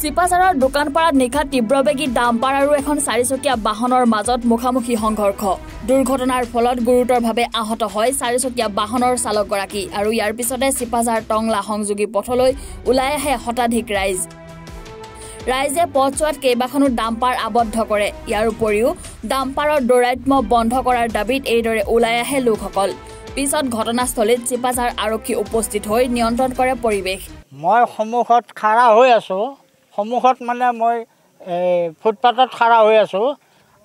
চিপাচাৰৰ দোকানপাৰাত নিশা তীব্ৰবেগী ডাম্পাৰ আৰু এখন চাৰিচকীয়া বাহনৰ মাজত মুখামুখি সংঘৰ্ষ দুৰ্ঘটনাৰ ফলত গুৰুতৰভাৱে আহত হয় চাৰিচকীয়া বাহনৰ চালকগৰাকী আৰু ইয়াৰ পিছতে চিপাচাৰ টংলা সংযোগী পথলৈ ওলাই আহে শতাধিক ৰাইজ ৰাইজে পথছোৱাত কেইবাখনো ডাম্পাৰ আবদ্ধ কৰে ইয়াৰ উপৰিও ডাম্পাৰৰ দৌৰাত্ম বন্ধ কৰাৰ দাবীত এইদৰে ওলাই আহে লোকসকল পিছত ঘটনাস্থলীত চিপাঝাৰ আৰক্ষী উপস্থিত হৈ নিয়ন্ত্ৰণ কৰে পৰিৱেশ মই সন্মুখত খাৰা হৈ আছোঁ সন্মুখত মানে মই ফুটপাথত খাৰা হৈ আছোঁ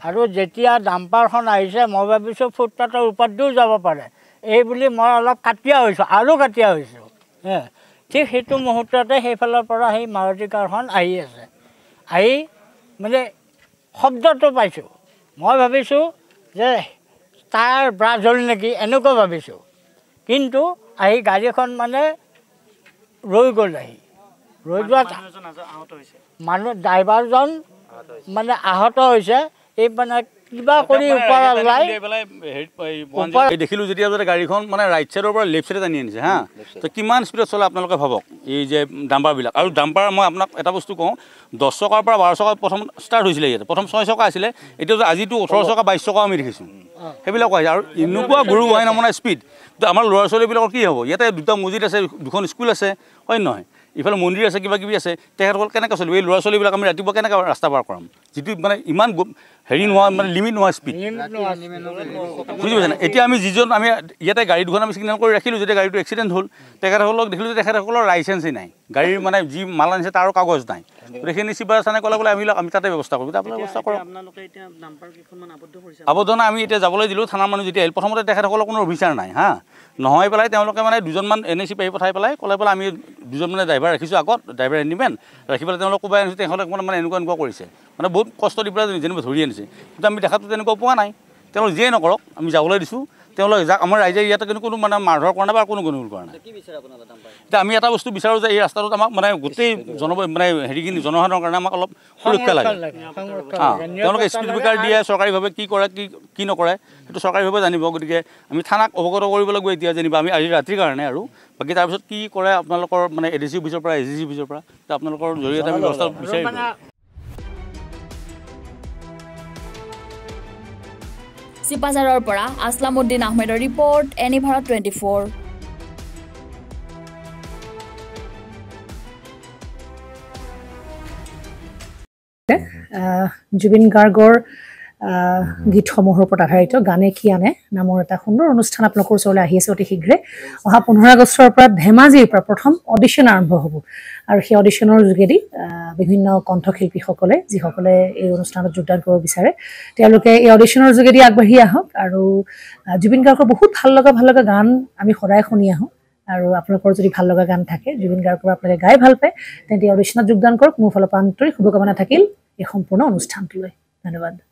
আৰু যেতিয়া ডাম্পাৰখন আহিছে মই ভাবিছোঁ ফুটপাথৰ ওপৰত দিও যাব পাৰে এই বুলি মই অলপ কাটিয়া হৈছোঁ আৰু কাটিয়া হৈছোঁ হে ঠিক সেইটো মুহূৰ্ততে সেইফালৰ পৰা সেই মাৰুতি কাৰখন আহি আছে আহি মানে শব্দটো পাইছোঁ মই ভাবিছোঁ যে তাৰ ব্ৰাছ হ'ল নেকি এনেকুৱা ভাবিছোঁ কিন্তু আহি গাড়ীখন মানে ৰৈ গ'ল আহি ৰৈদুৱাত মানুহ ড্ৰাইভাৰজন মানে আহত হৈছে এই মানে কিবা কৰি ওপৰত ওলাই পেলাই দেখিলোঁ যেতিয়া যদি গাড়ীখন মানে ৰাইট ছাইডৰ পৰা লেফ্ট ছাইডে টানি আনিছে হা তো কিমান স্পীডত চলে আপোনালোকে ভাবক এই যে ডাম্পাৰবিলাক আৰু ডাম্পাৰ মই আপোনাক এটা বস্তু কওঁ দহ টকাৰ পৰা বাৰ টকা প্ৰথম ষ্টাৰ্ট হৈছিলে ইয়াতে প্ৰথম ছয় টকা আছিলে এতিয়াতো আজিতো ওঠৰ টকা বাইছ টকাও আমি দেখিছোঁ সেইবিলাকো আহিছে আৰু এনেকুৱা গৰু হয় নে মানে স্পীড আমাৰ ল'ৰা ছোৱালীবিলাকৰ কি হ'ব ইয়াতে দুটা মজিদ আছে দুখন স্কুল আছে হয় নহয় ইফালে মন্দিৰ আছে কিবা কিবি আছে তেখেতসকল কেনেকৈ চলিব এই ল'ৰা ছোৱালীবিলাক আমি ৰাতিপুৱা কেনেকৈ ৰাস্তা পাৰ কৰাম যিটো মানে ইমান হেৰি নোহোৱা মানে লিমিট নোহোৱা স্পীড বুজি পাইছে না এতিয়া আমি যিজন আমি ইয়াতে গাড়ী দুখন আমি চিগনেল কৰি ৰাখিলোঁ যেতিয়া গাড়ীটো এক্সিডেণ্ট হ'ল তেখেতসকলক দেখিলোঁ যে তেখেতসকলৰ লাইচেঞ্চেই নাই গাড়ীৰ মানে যি মাল আনিছে তাৰো কাগজ নাই সেইখিনি চিপাৰচানে ক'লে বোলে আমিবিলাক আমি তাতে ব্যৱস্থা কৰোঁ আপোনাৰ ব্যৱস্থা কৰোঁ আৱৰ্জনা আমি এতিয়া যাবলৈ দিলোঁ থানাৰ মানুহ যেতিয়া আহিল প্ৰথমতে তেখেতসকলৰ কোনো অফিচাৰ নাই হা নহয় পেলাই তেওঁলোকে মানে দুজনমান এন এ চি পাৰি পঠাই পেলাই ক'লে পেলাই আমি দুজন মানে ড্ৰাইভাৰ ৰাখিছোঁ আগত ড্ৰাইভাৰ এনিমেন ৰাখি পেলাই তেওঁলোক কোবাই আনিছোঁ তেখেতসকলে মানে এনেকুৱা এনেকুৱা কৰিছে মানে বহুত কষ্ট দি পেলাই যেনিবা ধৰি আনিছে কিন্তু আমি দেখাটো তেনেকুৱা পোৱা নাই তেওঁলোক যিয়ে নকৰক আমি যাবলৈ দিছোঁ তেওঁলোকে যাক আমাৰ ৰাইজে ইয়াতে কিন্তু কোনো মানে মাৰ কৰা নাই বা কোনো গণ কৰা নাই এতিয়া আমি এটা বস্তু বিচাৰোঁ যে এই ৰাস্তাটোত আমাক মানে গোটেই জন মানে হেৰিখিনি জনসাধাৰণৰ কাৰণে আমাক অলপ সুৰক্ষা লাগে অঁ তেওঁলোকে স্পীড ব্ৰেকাৰ দিয়ে চৰকাৰীভাৱে কি কৰে কি কি নকৰে সেইটো চৰকাৰীভাৱে জানিব গতিকে আমি থানাক অৱগত কৰিব লাগিব এতিয়া যেনিবা আমি আজি ৰাতিৰ কাৰণে আৰু বাকী তাৰপিছত কি কৰে আপোনালোকৰ মানে এ ডি চি অফিচৰ পৰা এ ডি চি অফিচৰ পৰা আপোনালোকৰ জৰিয়তে আমি ব্যৱস্থা বিচাৰিম মাছিবাজাৰৰ পৰা আছলামুদ্দিন আহমেদৰ report ANI Bharat twenty four Zubeen গাৰ্গৰ গীতসমূহৰ ওপৰত আধাৰিত গানে কি আনে নামৰ এটা সুন্দৰ অনুষ্ঠান আপোনালোকৰ ওচৰলৈ আহি আছে অতি শীঘ্ৰে অহা পোন্ধৰ আগষ্টৰ পৰা ধেমাজিৰ পৰা প্ৰথম অডিশ্যন আৰম্ভ হ'ব আৰু সেই অডিশ্যনৰ যোগেদি বিভিন্ন কণ্ঠশিল্পীসকলে যিসকলে এই অনুষ্ঠানত যোগদান কৰিব বিচাৰে তেওঁলোকে এই অডিশ্যনৰ যোগেদি আগবাঢ়ি আহক আৰু জুবিন গাৰ্গৰ বহুত ভাল লগা ভাল লগা গান আমি সদায় শুনি আহোঁ আৰু আপোনালোকৰ যদি ভাল লগা গান থাকে জুবিন গাৰ্গৰ পৰা আপোনালোকে গাই ভাল পায় তেন্তে অডিশ্যনত যোগদান কৰক মোৰ ফালৰ পৰা আন্তৰিক শুভকামনা থাকিল এই সম্পূৰ্ণ অনুষ্ঠানটোলৈ ধন্যবাদ